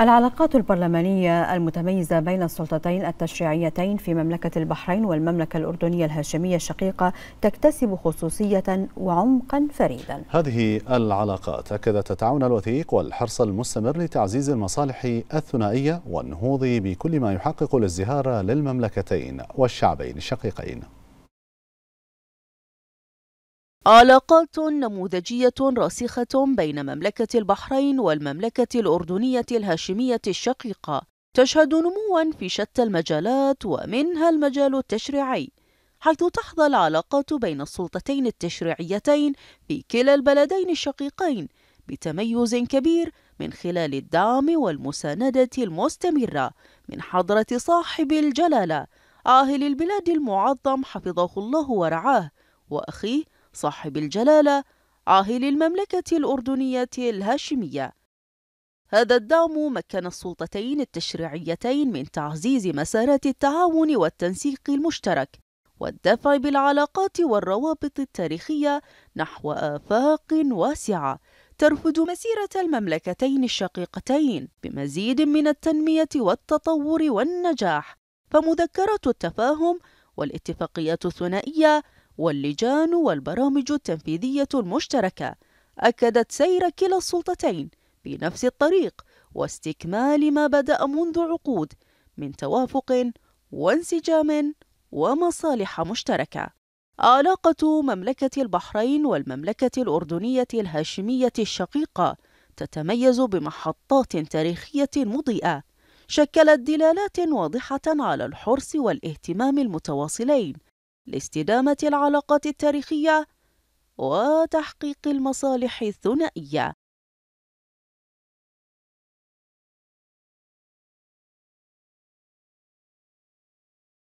العلاقات البرلمانية المتميزة بين السلطتين التشريعيتين في مملكة البحرين والمملكة الأردنية الهاشمية الشقيقة تكتسب خصوصية وعمقا فريدا هذه العلاقات أكدت التعاون الوثيق والحرص المستمر لتعزيز المصالح الثنائية والنهوض بكل ما يحقق الازدهار للمملكتين والشعبين الشقيقين علاقات نموذجية راسخة بين مملكة البحرين والمملكة الأردنية الهاشمية الشقيقة تشهد نموا في شتى المجالات ومنها المجال التشريعي حيث تحظى العلاقات بين السلطتين التشريعيتين في كلا البلدين الشقيقين بتميز كبير من خلال الدعم والمساندة المستمرة من حضرة صاحب الجلالة عاهل البلاد المعظم حفظه الله ورعاه وأخيه صاحب الجلالة عاهل المملكة الأردنية الهاشمية هذا الدعم مكن السلطتين التشريعيتين من تعزيز مسارات التعاون والتنسيق المشترك والدفع بالعلاقات والروابط التاريخية نحو آفاق واسعة ترفد مسيرة المملكتين الشقيقتين بمزيد من التنمية والتطور والنجاح فمذكرة التفاهم والاتفاقيات الثنائية واللجان والبرامج التنفيذية المشتركة أكدت سير كلا السلطتين بنفس الطريق واستكمال ما بدأ منذ عقود من توافق وانسجام ومصالح مشتركة. علاقة مملكة البحرين والمملكة الأردنية الهاشمية الشقيقة تتميز بمحطات تاريخية مضيئة شكلت دلالات واضحة على الحرص والاهتمام المتواصلين لاستدامة العلاقات التاريخية وتحقيق المصالح الثنائية